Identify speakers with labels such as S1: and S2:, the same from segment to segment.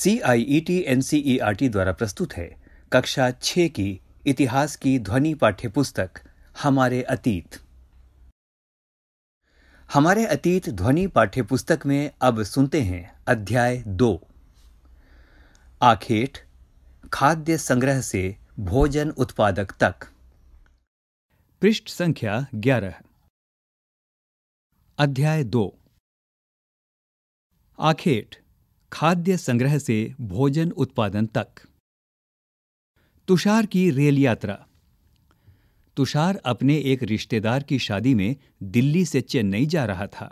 S1: C I E T N C E R T द्वारा प्रस्तुत है कक्षा छ की इतिहास की ध्वनि पाठ्य पुस्तक हमारे अतीत हमारे अतीत ध्वनि पाठ्य पुस्तक में अब सुनते हैं अध्याय दो आखेट खाद्य संग्रह से भोजन उत्पादक तक पृष्ठ संख्या ग्यारह अध्याय दो आखेट खाद्य संग्रह से भोजन उत्पादन तक तुषार की रेल यात्रा तुषार अपने एक रिश्तेदार की शादी में दिल्ली से चेन्नई जा रहा था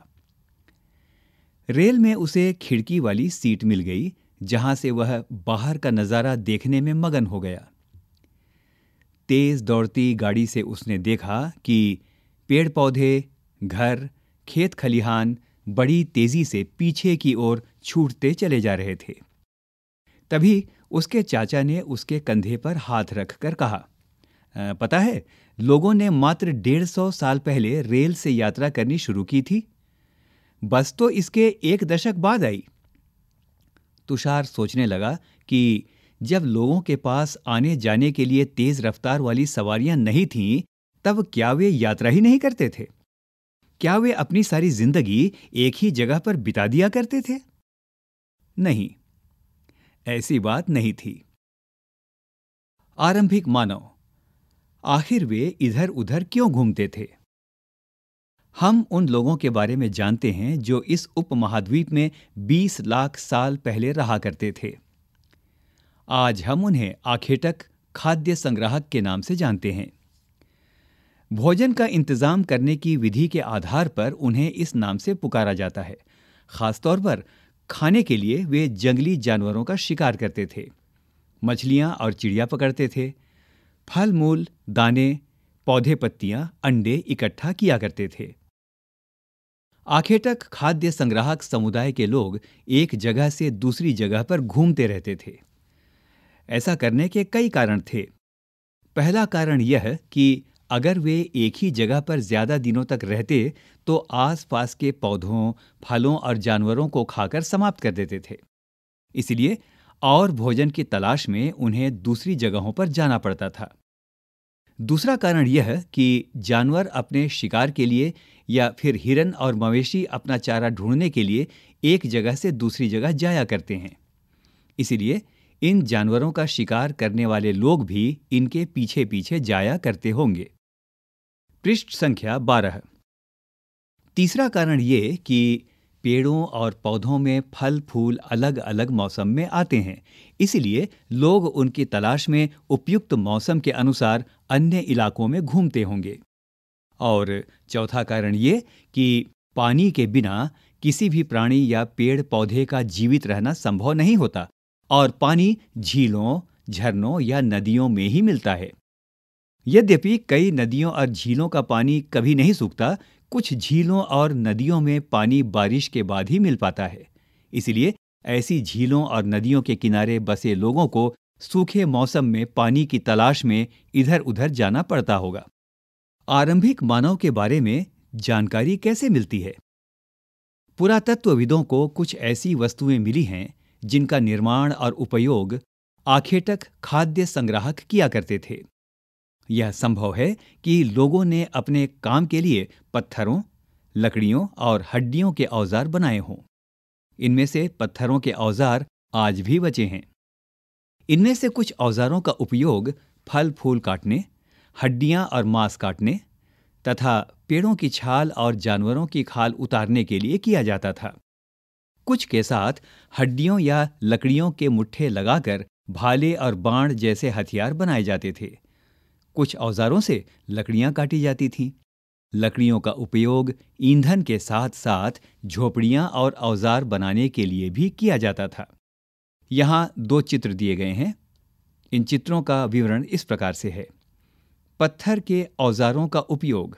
S1: रेल में उसे खिड़की वाली सीट मिल गई जहां से वह बाहर का नज़ारा देखने में मगन हो गया तेज दौड़ती गाड़ी से उसने देखा कि पेड़ पौधे घर खेत खलिहान बड़ी तेजी से पीछे की ओर छूटते चले जा रहे थे तभी उसके चाचा ने उसके कंधे पर हाथ रखकर कहा पता है लोगों ने मात्र डेढ़ सौ साल पहले रेल से यात्रा करनी शुरू की थी बस तो इसके एक दशक बाद आई तुषार सोचने लगा कि जब लोगों के पास आने जाने के लिए तेज रफ्तार वाली सवारियां नहीं थीं तब क्या वे यात्रा ही नहीं करते थे क्या वे अपनी सारी जिंदगी एक ही जगह पर बिता दिया करते थे नहीं ऐसी बात नहीं थी आरंभिक मानव आखिर वे इधर उधर क्यों घूमते थे हम उन लोगों के बारे में जानते हैं जो इस उपमहाद्वीप में 20 लाख साल पहले रहा करते थे आज हम उन्हें आखेटक खाद्य संग्राहक के नाम से जानते हैं भोजन का इंतजाम करने की विधि के आधार पर उन्हें इस नाम से पुकारा जाता है खासतौर पर खाने के लिए वे जंगली जानवरों का शिकार करते थे मछलियाँ और चिड़िया पकड़ते थे फल मूल दाने पौधे पत्तियाँ अंडे इकट्ठा किया करते थे आखिर तक खाद्य संग्राहक समुदाय के लोग एक जगह से दूसरी जगह पर घूमते रहते थे ऐसा करने के कई कारण थे पहला कारण यह कि अगर वे एक ही जगह पर ज़्यादा दिनों तक रहते तो आसपास के पौधों फलों और जानवरों को खाकर समाप्त कर देते थे इसलिए और भोजन की तलाश में उन्हें दूसरी जगहों पर जाना पड़ता था दूसरा कारण यह कि जानवर अपने शिकार के लिए या फिर हिरन और मवेशी अपना चारा ढूंढने के लिए एक जगह से दूसरी जगह जाया करते हैं इसलिए इन जानवरों का शिकार करने वाले लोग भी इनके पीछे पीछे जाया करते होंगे पृष्ठ संख्या बारह तीसरा कारण ये कि पेड़ों और पौधों में फल फूल अलग अलग मौसम में आते हैं इसलिए लोग उनकी तलाश में उपयुक्त मौसम के अनुसार अन्य इलाकों में घूमते होंगे और चौथा कारण ये कि पानी के बिना किसी भी प्राणी या पेड़ पौधे का जीवित रहना संभव नहीं होता और पानी झीलों झरनों या नदियों में ही मिलता है यद्यपि कई नदियों और झीलों का पानी कभी नहीं सूखता कुछ झीलों और नदियों में पानी बारिश के बाद ही मिल पाता है इसलिए ऐसी झीलों और नदियों के किनारे बसे लोगों को सूखे मौसम में पानी की तलाश में इधर उधर जाना पड़ता होगा आरंभिक मानव के बारे में जानकारी कैसे मिलती है पुरातत्वविदों को कुछ ऐसी वस्तुएं मिली हैं जिनका निर्माण और उपयोग आखेटक खाद्य संग्राहक किया करते थे यह संभव है कि लोगों ने अपने काम के लिए पत्थरों लकड़ियों और हड्डियों के औजार बनाए हों इनमें से पत्थरों के औजार आज भी बचे हैं इनमें से कुछ औजारों का उपयोग फल फूल काटने हड्डियां और मांस काटने तथा पेड़ों की छाल और जानवरों की खाल उतारने के लिए किया जाता था कुछ के साथ हड्डियों या लकड़ियों के मुट्ठे लगाकर भाले और बाण जैसे हथियार बनाए जाते थे कुछ औजारों से लकड़ियां काटी जाती थीं लकड़ियों का उपयोग ईंधन के साथ साथ झोपड़ियां और औजार बनाने के लिए भी किया जाता था यहां दो चित्र दिए गए हैं इन चित्रों का विवरण इस प्रकार से है पत्थर के औजारों का उपयोग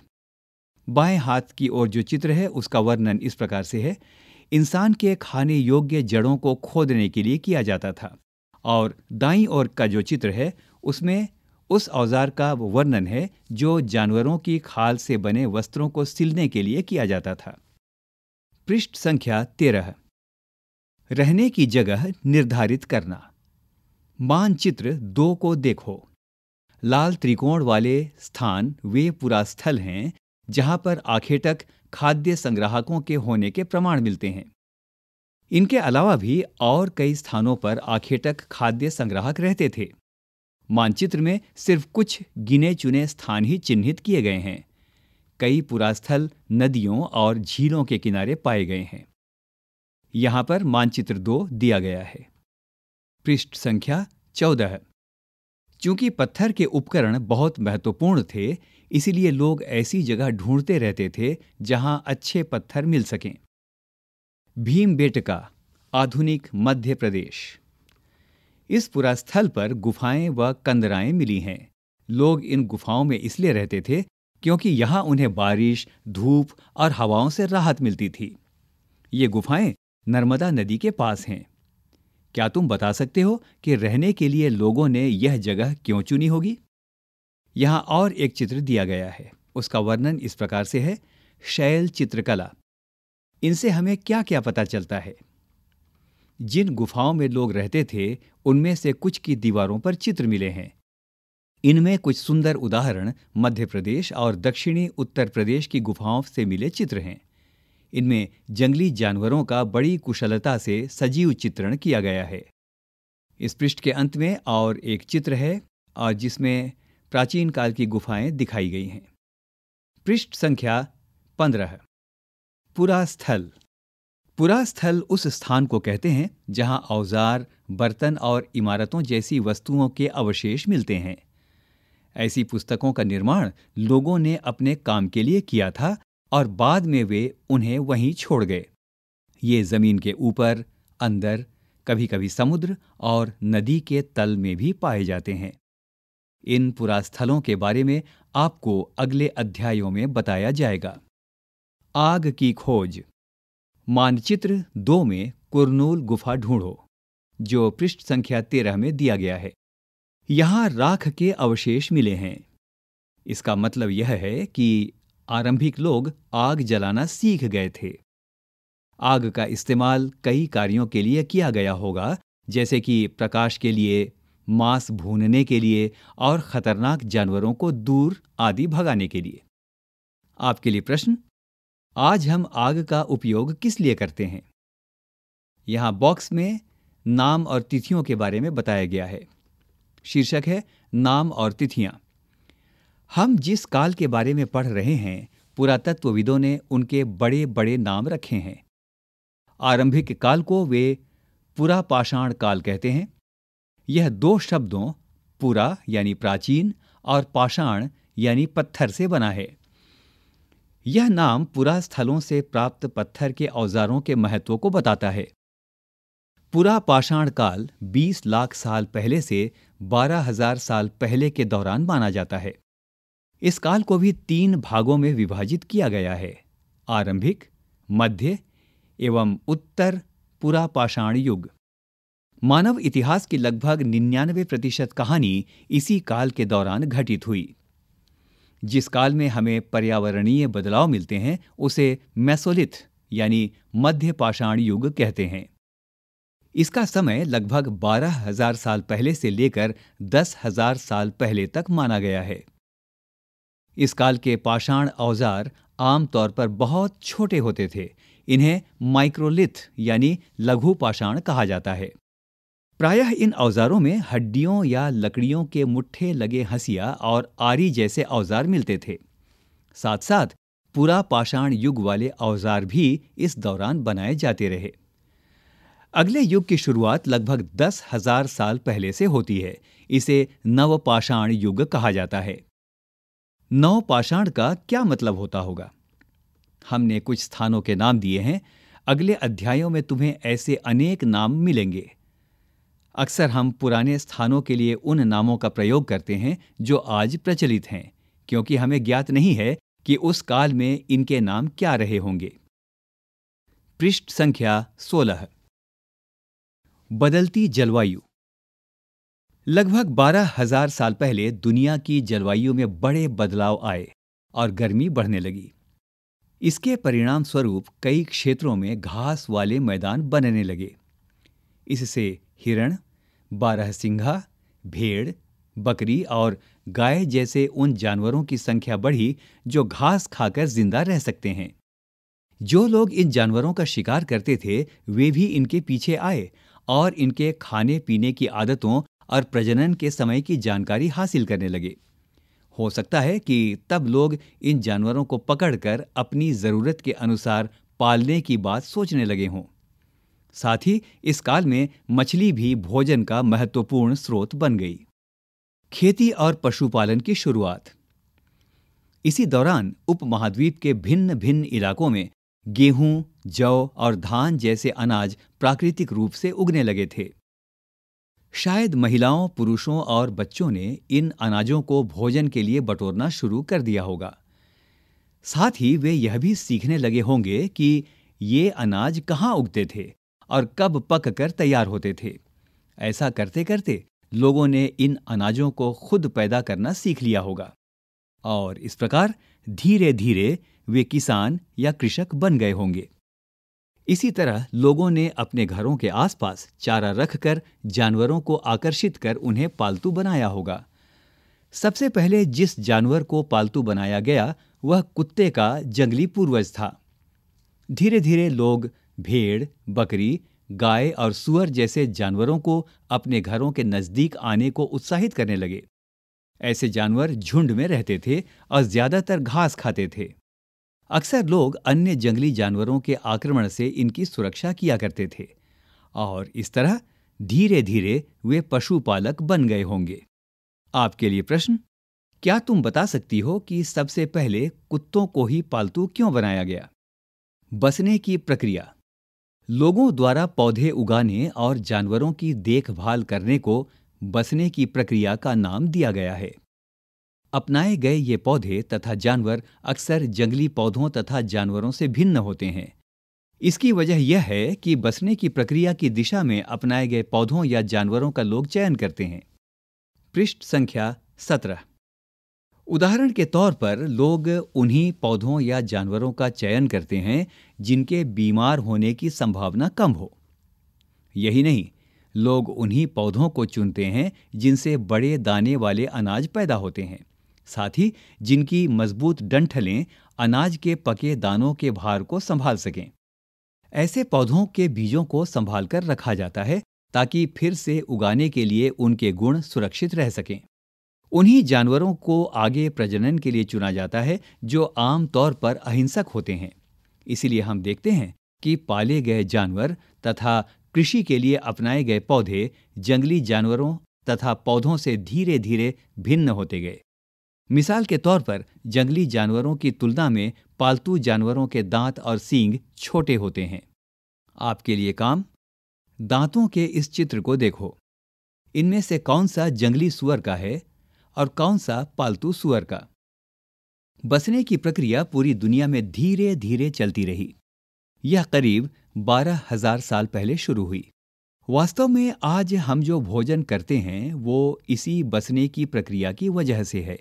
S1: बाएं हाथ की ओर जो चित्र है उसका वर्णन इस प्रकार से है इंसान के खाने योग्य जड़ों को खोदने के लिए किया जाता था और दाई ओर का जो चित्र है उसमें उस औजार का वर्णन है जो जानवरों की खाल से बने वस्त्रों को सिलने के लिए किया जाता था पृष्ठ संख्या तेरह रहने की जगह निर्धारित करना मानचित्र दो को देखो लाल त्रिकोण वाले स्थान वे पूरा स्थल हैं जहां पर आखेटक खाद्य संग्राहकों के होने के प्रमाण मिलते हैं इनके अलावा भी और कई स्थानों पर आखेटक खाद्य संग्राहक रहते थे मानचित्र में सिर्फ कुछ गिने चुने स्थान ही चिन्हित किए गए हैं कई पुरास्थल नदियों और झीलों के किनारे पाए गए हैं यहां पर मानचित्र दो दिया गया है पृष्ठ संख्या चौदह चूंकि पत्थर के उपकरण बहुत महत्वपूर्ण थे इसीलिए लोग ऐसी जगह ढूंढते रहते थे जहां अच्छे पत्थर मिल सकें भीम बेटका आधुनिक मध्य प्रदेश इस पुरास्थल पर गुफाएं व कंदराएं मिली हैं लोग इन गुफाओं में इसलिए रहते थे क्योंकि यहां उन्हें बारिश धूप और हवाओं से राहत मिलती थी ये गुफाएं नर्मदा नदी के पास हैं क्या तुम बता सकते हो कि रहने के लिए लोगों ने यह जगह क्यों चुनी होगी यहां और एक चित्र दिया गया है उसका वर्णन इस प्रकार से है शैल चित्रकला इनसे हमें क्या क्या पता चलता है जिन गुफाओं में लोग रहते थे उनमें से कुछ की दीवारों पर चित्र मिले हैं इनमें कुछ सुंदर उदाहरण मध्य प्रदेश और दक्षिणी उत्तर प्रदेश की गुफाओं से मिले चित्र हैं इनमें जंगली जानवरों का बड़ी कुशलता से सजीव चित्रण किया गया है इस पृष्ठ के अंत में और एक चित्र है और जिसमें प्राचीन काल की गुफाएं दिखाई गई हैं पृष्ठ संख्या पंद्रह पूरा स्थल पुरा स्थल उस स्थान को कहते हैं जहां औजार बर्तन और इमारतों जैसी वस्तुओं के अवशेष मिलते हैं ऐसी पुस्तकों का निर्माण लोगों ने अपने काम के लिए किया था और बाद में वे उन्हें वहीं छोड़ गए ये जमीन के ऊपर अंदर कभी कभी समुद्र और नदी के तल में भी पाए जाते हैं इन पुरास्थलों के बारे में आपको अगले अध्यायों में बताया जाएगा आग की खोज मानचित्र दो में कुरनूल गुफा ढूंढो जो पृष्ठ संख्या तेरह में दिया गया है यहां राख के अवशेष मिले हैं इसका मतलब यह है कि आरंभिक लोग आग जलाना सीख गए थे आग का इस्तेमाल कई कार्यों के लिए किया गया होगा जैसे कि प्रकाश के लिए मांस भूनने के लिए और खतरनाक जानवरों को दूर आदि भगाने के लिए आपके लिए प्रश्न आज हम आग का उपयोग किस लिए करते हैं यहां बॉक्स में नाम और तिथियों के बारे में बताया गया है शीर्षक है नाम और तिथियां हम जिस काल के बारे में पढ़ रहे हैं पुरातत्वविदों ने उनके बड़े बड़े नाम रखे हैं आरंभिक काल को वे पुरापाषाण काल कहते हैं यह दो शब्दों पुरा यानी प्राचीन और पाषाण यानी पत्थर से बना है यह नाम पुरा स्थलों से प्राप्त पत्थर के औजारों के महत्व को बताता है पुरा पाषाण काल 20 लाख साल पहले से 12,000 साल पहले के दौरान माना जाता है इस काल को भी तीन भागों में विभाजित किया गया है आरंभिक मध्य एवं उत्तर पुरा पाषाण युग मानव इतिहास की लगभग निन्यानवे प्रतिशत कहानी इसी काल के दौरान घटित हुई जिस काल में हमें पर्यावरणीय बदलाव मिलते हैं उसे मैसोलिथ यानी मध्य पाषाण युग कहते हैं इसका समय लगभग बारह हजार साल पहले से लेकर दस हजार साल पहले तक माना गया है इस काल के पाषाण औजार आमतौर पर बहुत छोटे होते थे इन्हें माइक्रोलिथ यानी लघु पाषाण कहा जाता है प्रायः इन औजारों में हड्डियों या लकड़ियों के मुट्ठे लगे हसिया और आरी जैसे औजार मिलते थे साथ साथ पूरा पाषाण युग वाले औजार भी इस दौरान बनाए जाते रहे अगले युग की शुरुआत लगभग दस हजार साल पहले से होती है इसे नवपाषाण युग कहा जाता है नवपाषाण का क्या मतलब होता होगा हमने कुछ स्थानों के नाम दिए हैं अगले अध्यायों में तुम्हें ऐसे अनेक नाम मिलेंगे अक्सर हम पुराने स्थानों के लिए उन नामों का प्रयोग करते हैं जो आज प्रचलित हैं क्योंकि हमें ज्ञात नहीं है कि उस काल में इनके नाम क्या रहे होंगे पृष्ठ संख्या 16 बदलती जलवायु लगभग बारह हजार साल पहले दुनिया की जलवायु में बड़े बदलाव आए और गर्मी बढ़ने लगी इसके परिणाम स्वरूप कई क्षेत्रों में घास वाले मैदान बनने लगे इससे हिरण बारहसिंघा भेड़ बकरी और गाय जैसे उन जानवरों की संख्या बढ़ी जो घास खाकर जिंदा रह सकते हैं जो लोग इन जानवरों का शिकार करते थे वे भी इनके पीछे आए और इनके खाने पीने की आदतों और प्रजनन के समय की जानकारी हासिल करने लगे हो सकता है कि तब लोग इन जानवरों को पकड़कर अपनी ज़रूरत के अनुसार पालने की बात सोचने लगे हों साथ ही इस काल में मछली भी भोजन का महत्वपूर्ण स्रोत बन गई खेती और पशुपालन की शुरुआत इसी दौरान उपमहाद्वीप के भिन्न भिन्न इलाकों में गेहूं जौ और धान जैसे अनाज प्राकृतिक रूप से उगने लगे थे शायद महिलाओं पुरुषों और बच्चों ने इन अनाजों को भोजन के लिए बटोरना शुरू कर दिया होगा साथ ही वे यह भी सीखने लगे होंगे कि ये अनाज कहाँ उगते थे और कब पक कर तैयार होते थे ऐसा करते करते लोगों ने इन अनाजों को खुद पैदा करना सीख लिया होगा और इस प्रकार धीरे धीरे वे किसान या कृषक बन गए होंगे इसी तरह लोगों ने अपने घरों के आसपास चारा रखकर जानवरों को आकर्षित कर उन्हें पालतू बनाया होगा सबसे पहले जिस जानवर को पालतू बनाया गया वह कुत्ते का जंगली पूर्वज था धीरे धीरे लोग भेड़ बकरी गाय और सुअर जैसे जानवरों को अपने घरों के नजदीक आने को उत्साहित करने लगे ऐसे जानवर झुंड में रहते थे और ज्यादातर घास खाते थे अक्सर लोग अन्य जंगली जानवरों के आक्रमण से इनकी सुरक्षा किया करते थे और इस तरह धीरे धीरे वे पशुपालक बन गए होंगे आपके लिए प्रश्न क्या तुम बता सकती हो कि सबसे पहले कुत्तों को ही पालतू क्यों बनाया गया बसने की प्रक्रिया लोगों द्वारा पौधे उगाने और जानवरों की देखभाल करने को बसने की प्रक्रिया का नाम दिया गया है अपनाए गए ये पौधे तथा जानवर अक्सर जंगली पौधों तथा जानवरों से भिन्न होते हैं इसकी वजह यह है कि बसने की प्रक्रिया की दिशा में अपनाए गए पौधों या जानवरों का लोग चयन करते हैं पृष्ठ संख्या सत्रह उदाहरण के तौर पर लोग उन्हीं पौधों या जानवरों का चयन करते हैं जिनके बीमार होने की संभावना कम हो यही नहीं लोग उन्हीं पौधों को चुनते हैं जिनसे बड़े दाने वाले अनाज पैदा होते हैं साथ ही जिनकी मजबूत डंठलें अनाज के पके दानों के भार को संभाल सकें ऐसे पौधों के बीजों को संभाल कर रखा जाता है ताकि फिर से उगाने के लिए उनके गुण सुरक्षित रह सकें उन्हीं जानवरों को आगे प्रजनन के लिए चुना जाता है जो आमतौर पर अहिंसक होते हैं इसीलिए हम देखते हैं कि पाले गए जानवर तथा कृषि के लिए अपनाए गए पौधे जंगली जानवरों तथा पौधों से धीरे धीरे भिन्न होते गए मिसाल के तौर पर जंगली जानवरों की तुलना में पालतू जानवरों के दांत और सींग छोटे होते हैं आपके लिए काम दांतों के इस चित्र को देखो इनमें से कौन सा जंगली सुअर का है और कौन सा पालतू सुअर का बसने की प्रक्रिया पूरी दुनिया में धीरे धीरे चलती रही यह करीब बारह हजार साल पहले शुरू हुई वास्तव में आज हम जो भोजन करते हैं वो इसी बसने की प्रक्रिया की वजह से है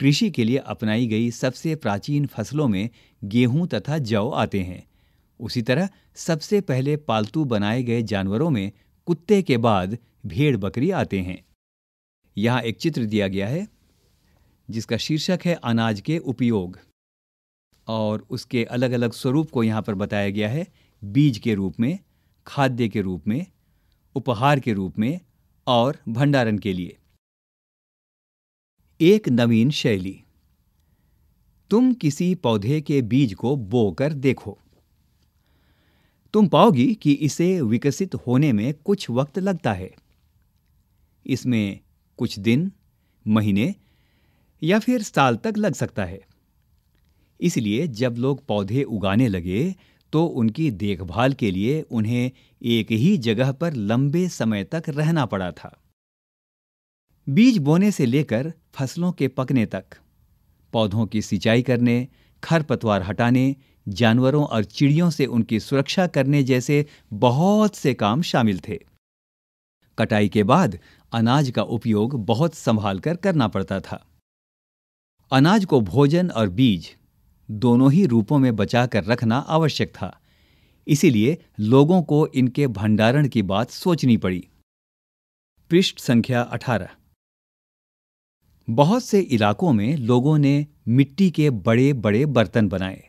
S1: कृषि के लिए अपनाई गई सबसे प्राचीन फसलों में गेहूं तथा जौ आते हैं उसी तरह सबसे पहले पालतू बनाए गए जानवरों में कुत्ते के बाद भेड़ बकरी आते हैं यहां एक चित्र दिया गया है जिसका शीर्षक है अनाज के उपयोग और उसके अलग अलग स्वरूप को यहां पर बताया गया है बीज के रूप में खाद्य के रूप में उपहार के रूप में और भंडारण के लिए एक नवीन शैली तुम किसी पौधे के बीज को बोकर देखो तुम पाओगी कि इसे विकसित होने में कुछ वक्त लगता है इसमें कुछ दिन महीने या फिर साल तक लग सकता है इसलिए जब लोग पौधे उगाने लगे तो उनकी देखभाल के लिए उन्हें एक ही जगह पर लंबे समय तक रहना पड़ा था बीज बोने से लेकर फसलों के पकने तक पौधों की सिंचाई करने खरपतवार हटाने जानवरों और चिड़ियों से उनकी सुरक्षा करने जैसे बहुत से काम शामिल थे कटाई के बाद अनाज का उपयोग बहुत संभाल कर करना पड़ता था अनाज को भोजन और बीज दोनों ही रूपों में बचा कर रखना आवश्यक था इसीलिए लोगों को इनके भंडारण की बात सोचनी पड़ी पृष्ठ संख्या 18 बहुत से इलाकों में लोगों ने मिट्टी के बड़े बड़े बर्तन बनाए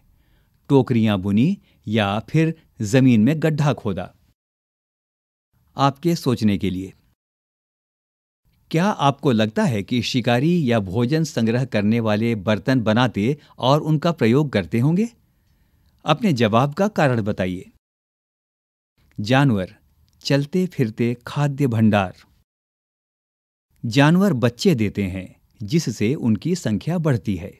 S1: टोकरियां बुनी या फिर जमीन में गड्ढा खोदा आपके सोचने के लिए क्या आपको लगता है कि शिकारी या भोजन संग्रह करने वाले बर्तन बनाते और उनका प्रयोग करते होंगे अपने जवाब का कारण बताइए जानवर चलते फिरते खाद्य भंडार जानवर बच्चे देते हैं जिससे उनकी संख्या बढ़ती है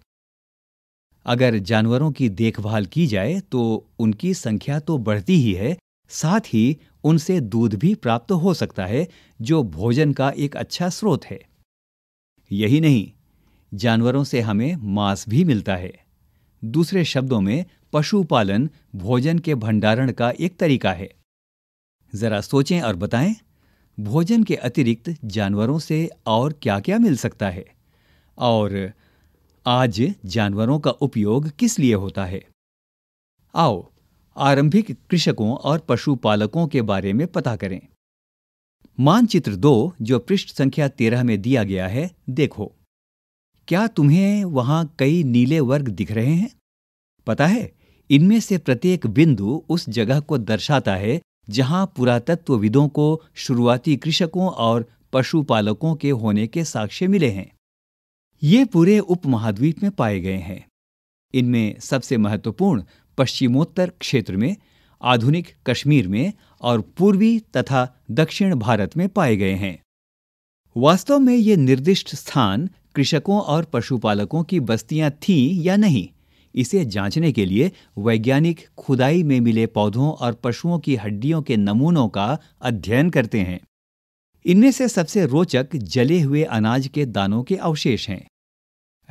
S1: अगर जानवरों की देखभाल की जाए तो उनकी संख्या तो बढ़ती ही है साथ ही उनसे दूध भी प्राप्त हो सकता है जो भोजन का एक अच्छा स्रोत है यही नहीं जानवरों से हमें मांस भी मिलता है दूसरे शब्दों में पशुपालन भोजन के भंडारण का एक तरीका है जरा सोचें और बताएं भोजन के अतिरिक्त जानवरों से और क्या क्या मिल सकता है और आज जानवरों का उपयोग किस लिए होता है आओ आरंभिक कृषकों और पशुपालकों के बारे में पता करें मानचित्र दो जो पृष्ठ संख्या तेरह में दिया गया है देखो क्या तुम्हें वहां कई नीले वर्ग दिख रहे हैं पता है इनमें से प्रत्येक बिंदु उस जगह को दर्शाता है जहां पुरातत्वविदों को शुरुआती कृषकों और पशुपालकों के होने के साक्ष्य मिले हैं ये पूरे उपमहाद्वीप में पाए गए हैं इनमें सबसे महत्वपूर्ण पश्चिमोत्तर क्षेत्र में आधुनिक कश्मीर में और पूर्वी तथा दक्षिण भारत में पाए गए हैं वास्तव में ये निर्दिष्ट स्थान कृषकों और पशुपालकों की बस्तियां थीं या नहीं इसे जांचने के लिए वैज्ञानिक खुदाई में मिले पौधों और पशुओं की हड्डियों के नमूनों का अध्ययन करते हैं इनमें से सबसे रोचक जले हुए अनाज के दानों के अवशेष हैं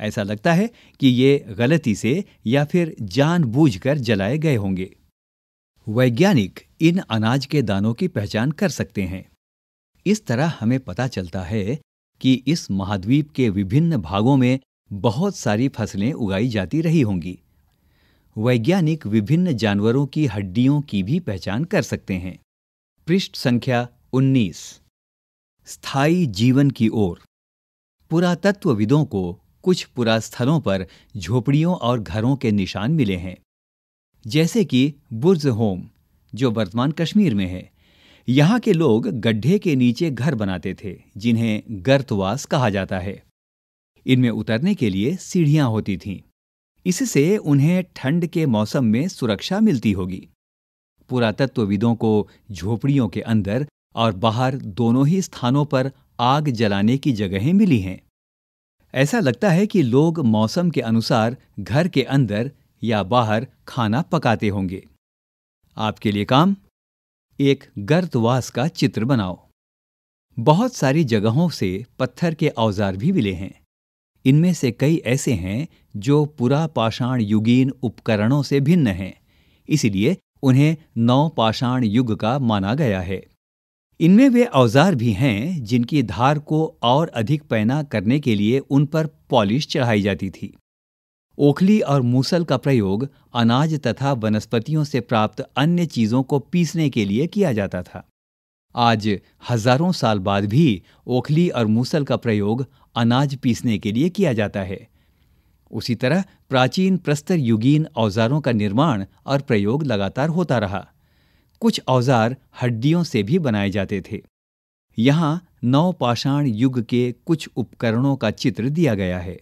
S1: ऐसा लगता है कि ये गलती से या फिर जानबूझकर जलाए गए होंगे वैज्ञानिक इन अनाज के दानों की पहचान कर सकते हैं इस तरह हमें पता चलता है कि इस महाद्वीप के विभिन्न भागों में बहुत सारी फसलें उगाई जाती रही होंगी वैज्ञानिक विभिन्न जानवरों की हड्डियों की भी पहचान कर सकते हैं पृष्ठ संख्या 19 स्थायी जीवन की ओर पुरातत्वविदों को कुछ पुरास्थलों पर झोपड़ियों और घरों के निशान मिले हैं जैसे कि बुर्ज होम जो वर्तमान कश्मीर में है यहाँ के लोग गड्ढे के नीचे घर बनाते थे जिन्हें गर्तवास कहा जाता है इनमें उतरने के लिए सीढ़ियां होती थीं इससे उन्हें ठंड के मौसम में सुरक्षा मिलती होगी पुरातत्वविदों को झोपड़ियों के अंदर और बाहर दोनों ही स्थानों पर आग जलाने की जगहें मिली हैं ऐसा लगता है कि लोग मौसम के अनुसार घर के अंदर या बाहर खाना पकाते होंगे आपके लिए काम एक गर्तवास का चित्र बनाओ बहुत सारी जगहों से पत्थर के औजार भी मिले हैं इनमें से कई ऐसे हैं जो पुरा पाषाण युगीन उपकरणों से भिन्न हैं इसलिए उन्हें नौ पाषाण युग का माना गया है इनमें वे औजार भी हैं जिनकी धार को और अधिक पैना करने के लिए उन पर पॉलिश चढ़ाई जाती थी ओखली और मूसल का प्रयोग अनाज तथा वनस्पतियों से प्राप्त अन्य चीज़ों को पीसने के लिए किया जाता था आज हजारों साल बाद भी ओखली और मूसल का प्रयोग अनाज पीसने के लिए किया जाता है उसी तरह प्राचीन प्रस्तर युगीन औजारों का निर्माण और प्रयोग लगातार होता रहा कुछ औजार हड्डियों से भी बनाए जाते थे यहाँ नवपाषाण युग के कुछ उपकरणों का चित्र दिया गया है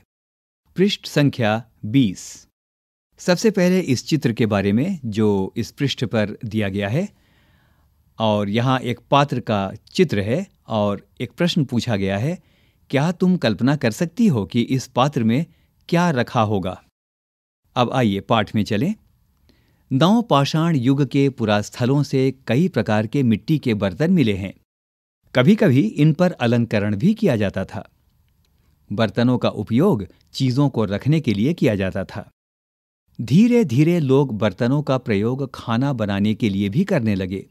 S1: पृष्ठ संख्या 20 सबसे पहले इस चित्र के बारे में जो इस पृष्ठ पर दिया गया है और यहाँ एक पात्र का चित्र है और एक प्रश्न पूछा गया है क्या तुम कल्पना कर सकती हो कि इस पात्र में क्या रखा होगा अब आइए पाठ में चलें दांव पाषाण युग के पुरास्थलों से कई प्रकार के मिट्टी के बर्तन मिले हैं कभी कभी इन पर अलंकरण भी किया जाता था बर्तनों का उपयोग चीजों को रखने के लिए किया जाता था धीरे धीरे लोग बर्तनों का प्रयोग खाना बनाने के लिए भी करने लगे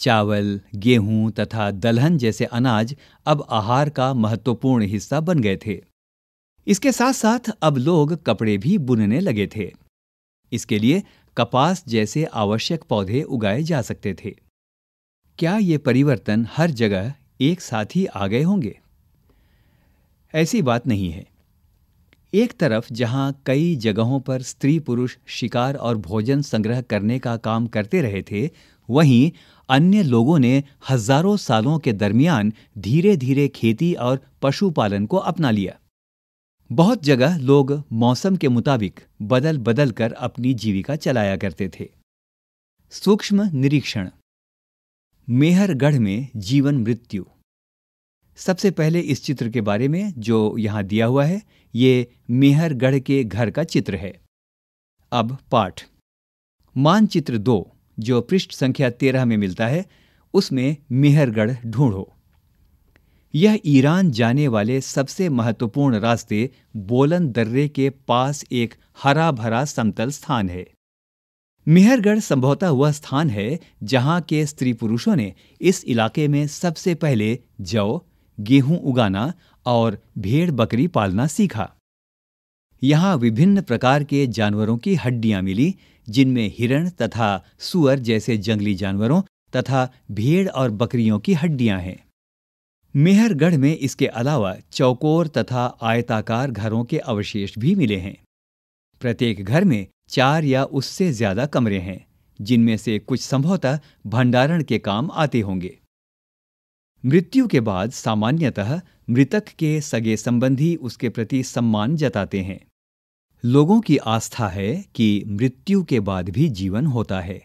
S1: चावल गेहूं तथा दलहन जैसे अनाज अब आहार का महत्वपूर्ण हिस्सा बन गए थे इसके साथ साथ अब लोग कपड़े भी बुनने लगे थे इसके लिए कपास जैसे आवश्यक पौधे उगाए जा सकते थे क्या ये परिवर्तन हर जगह एक साथ ही आ गए होंगे ऐसी बात नहीं है एक तरफ जहां कई जगहों पर स्त्री पुरुष शिकार और भोजन संग्रह करने का काम करते रहे थे वहीं अन्य लोगों ने हजारों सालों के दरमियान धीरे धीरे खेती और पशुपालन को अपना लिया बहुत जगह लोग मौसम के मुताबिक बदल बदल कर अपनी जीविका चलाया करते थे सूक्ष्म निरीक्षण मेहरगढ़ में जीवन मृत्यु सबसे पहले इस चित्र के बारे में जो यहां दिया हुआ है ये मेहरगढ़ के घर का चित्र है अब पाठ मानचित्र दो जो पृष्ठ संख्या तेरह में मिलता है उसमें मेहरगढ़ ढूंढो यह ईरान जाने वाले सबसे महत्वपूर्ण रास्ते बोलन दर्रे के पास एक हरा भरा समतल स्थान है मेहरगढ़ संभवतः वह स्थान है जहां के स्त्री पुरुषों ने इस इलाके में सबसे पहले जौ गेहूं उगाना और भेड़ बकरी पालना सीखा यहाँ विभिन्न प्रकार के जानवरों की हड्डियां मिली जिनमें हिरण तथा सुअर जैसे जंगली जानवरों तथा भेड़ और बकरियों की हड्डियां हैं मेहरगढ़ में इसके अलावा चौकोर तथा आयताकार घरों के अवशेष भी मिले हैं प्रत्येक घर में चार या उससे ज्यादा कमरे हैं जिनमें से कुछ संभवतः भंडारण के काम आते होंगे मृत्यु के बाद सामान्यतः मृतक के सगे संबंधी उसके प्रति सम्मान जताते हैं लोगों की आस्था है कि मृत्यु के बाद भी जीवन होता है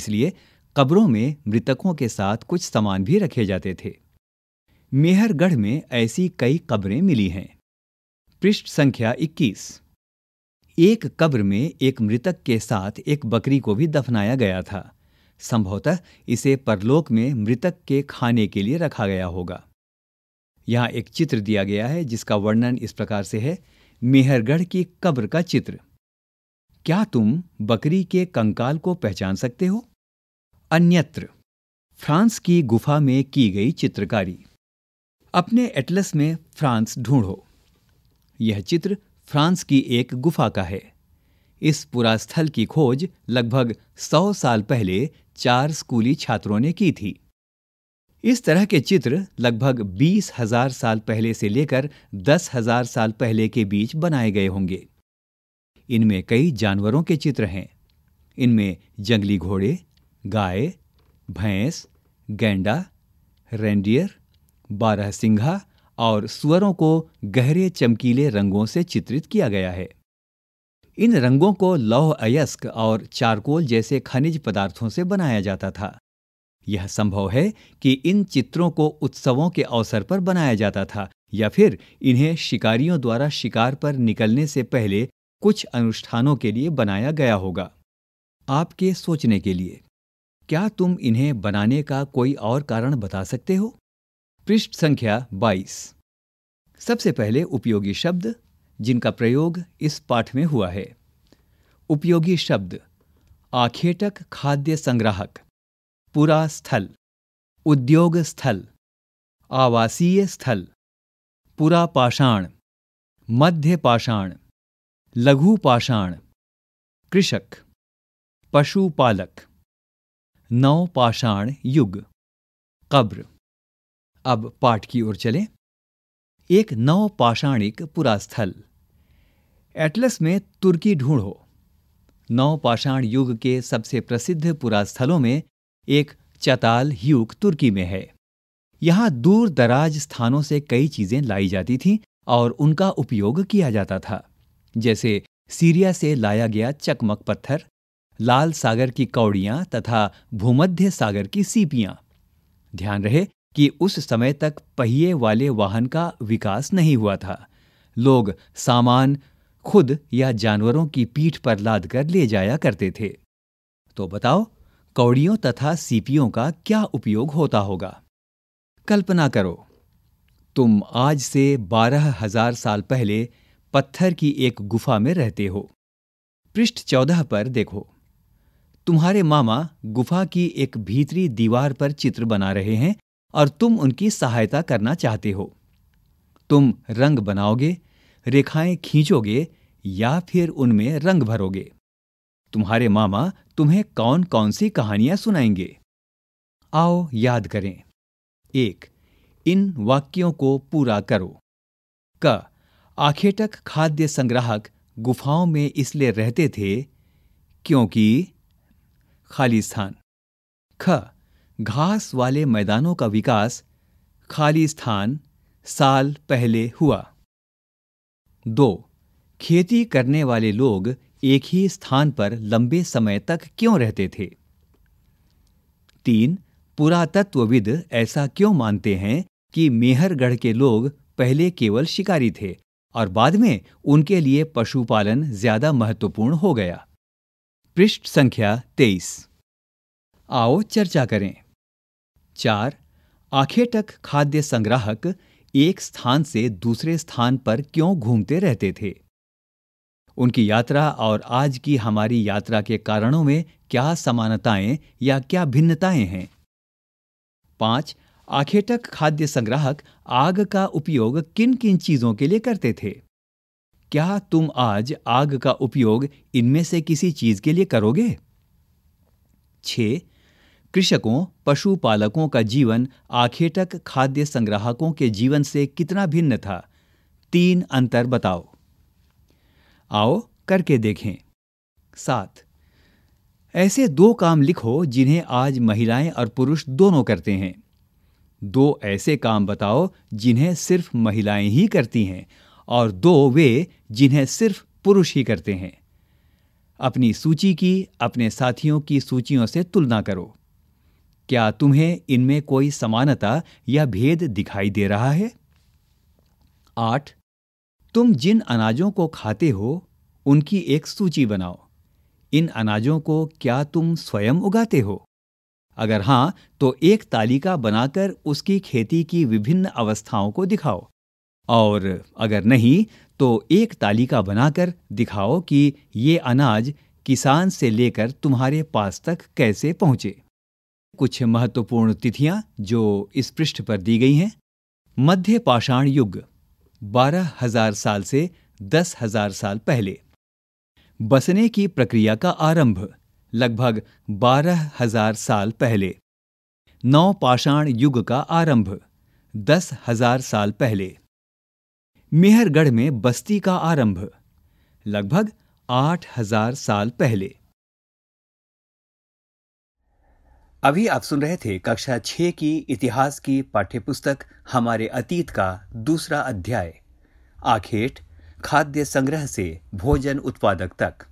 S1: इसलिए कब्रों में मृतकों के साथ कुछ सामान भी रखे जाते थे मेहरगढ़ में ऐसी कई कब्रें मिली हैं पृष्ठ संख्या 21 एक कब्र में एक मृतक के साथ एक बकरी को भी दफनाया गया था संभवतः इसे परलोक में मृतक के खाने के लिए रखा गया होगा यहाँ एक चित्र दिया गया है जिसका वर्णन इस प्रकार से है मेहरगढ़ की कब्र का चित्र क्या तुम बकरी के कंकाल को पहचान सकते हो अन्यत्र फ्रांस की गुफा में की गई चित्रकारी अपने एटलस में फ्रांस ढूंढो यह चित्र फ्रांस की एक गुफा का है इस पूरा स्थल की खोज लगभग सौ साल पहले चार स्कूली छात्रों ने की थी इस तरह के चित्र लगभग बीस हजार साल पहले से लेकर दस हजार साल पहले के बीच बनाए गए होंगे इनमें कई जानवरों के चित्र हैं इनमें जंगली घोड़े गाय भैंस गेंडा रेंडियर बारह सिंघा और सुअरों को गहरे चमकीले रंगों से चित्रित किया गया है इन रंगों को लौह अयस्क और चारकोल जैसे खनिज पदार्थों से बनाया जाता था यह संभव है कि इन चित्रों को उत्सवों के अवसर पर बनाया जाता था या फिर इन्हें शिकारियों द्वारा शिकार पर निकलने से पहले कुछ अनुष्ठानों के लिए बनाया गया होगा आपके सोचने के लिए क्या तुम इन्हें बनाने का कोई और कारण बता सकते हो पृष्ठ संख्या 22 सबसे पहले उपयोगी शब्द जिनका प्रयोग इस पाठ में हुआ है उपयोगी शब्द आखेटक खाद्य संग्राहक पूरा स्थल उद्योग स्थल आवासीय स्थल पुरा पाषाण मध्य पाषाण लघु पाषाण कृषक पशुपालक नौ पाषाण युग कब्र अब पाठ की ओर चलें एक पाषाणिक पुरास्थल एटलस में तुर्की ढूंढो नवपाषाण युग के सबसे प्रसिद्ध पुरास्थलों में एक चताल युग तुर्की में है यहां दूर दराज स्थानों से कई चीज़ें लाई जाती थीं और उनका उपयोग किया जाता था जैसे सीरिया से लाया गया चकमक पत्थर लाल सागर की कौड़ियां तथा भूमध्य सागर की सीपियां ध्यान रहे कि उस समय तक पहिए वाले वाहन का विकास नहीं हुआ था लोग सामान खुद या जानवरों की पीठ पर लाद कर ले जाया करते थे तो बताओ कौड़ियों तथा सीपियों का क्या उपयोग होता होगा कल्पना करो तुम आज से बारह हजार साल पहले पत्थर की एक गुफा में रहते हो पृष्ठ चौदह पर देखो तुम्हारे मामा गुफा की एक भीतरी दीवार पर चित्र बना रहे हैं और तुम उनकी सहायता करना चाहते हो तुम रंग बनाओगे रेखाएं खींचोगे या फिर उनमें रंग भरोगे तुम्हारे मामा तुम्हें कौन कौन सी कहानियां सुनाएंगे आओ याद करें एक इन वाक्यों को पूरा करो क आखेटक खाद्य संग्राहक गुफाओं में इसलिए रहते थे क्योंकि खालिस्तान ख घास वाले मैदानों का विकास खाली स्थान साल पहले हुआ दो खेती करने वाले लोग एक ही स्थान पर लंबे समय तक क्यों रहते थे तीन पुरातत्वविद ऐसा क्यों मानते हैं कि मेहरगढ़ के लोग पहले केवल शिकारी थे और बाद में उनके लिए पशुपालन ज्यादा महत्वपूर्ण हो गया पृष्ठ संख्या तेईस आओ चर्चा करें चार आखेटक खाद्य संग्राहक एक स्थान से दूसरे स्थान पर क्यों घूमते रहते थे उनकी यात्रा और आज की हमारी यात्रा के कारणों में क्या समानताएं या क्या भिन्नताएं हैं पांच आखेटक खाद्य संग्राहक आग का उपयोग किन किन चीज़ों के लिए करते थे क्या तुम आज आग का उपयोग इनमें से किसी चीज़ के लिए करोगे छे कृषकों पशुपालकों का जीवन आखेटक खाद्य संग्राहकों के जीवन से कितना भिन्न था तीन अंतर बताओ आओ करके देखें सात ऐसे दो काम लिखो जिन्हें आज महिलाएं और पुरुष दोनों करते हैं दो ऐसे काम बताओ जिन्हें सिर्फ महिलाएं ही करती हैं और दो वे जिन्हें सिर्फ पुरुष ही करते हैं अपनी सूची की अपने साथियों की सूचियों से तुलना करो क्या तुम्हें इनमें कोई समानता या भेद दिखाई दे रहा है आठ तुम जिन अनाजों को खाते हो उनकी एक सूची बनाओ इन अनाजों को क्या तुम स्वयं उगाते हो अगर हां तो एक तालिका बनाकर उसकी खेती की विभिन्न अवस्थाओं को दिखाओ और अगर नहीं तो एक तालिका बनाकर दिखाओ कि ये अनाज किसान से लेकर तुम्हारे पास तक कैसे पहुंचे कुछ महत्वपूर्ण तिथियां जो इस पृष्ठ पर दी गई हैं मध्य पाषाण युग बारह हजार साल से दस हजार साल पहले बसने की प्रक्रिया का आरंभ लगभग बारह हजार साल पहले नौ पाषाण युग का आरंभ दस हजार साल पहले मेहरगढ़ में बस्ती का आरंभ लगभग आठ हजार साल पहले अभी आप सुन रहे थे कक्षा छ की इतिहास की पाठ्य पुस्तक हमारे अतीत का दूसरा अध्याय आखेट खाद्य संग्रह से भोजन उत्पादक तक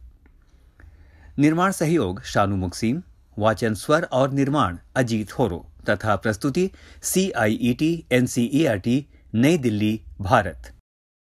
S1: निर्माण सहयोग शानु मुक्सीम वाचन स्वर और निर्माण अजीत होरो तथा प्रस्तुति C I E T N C E R T New Delhi Bharat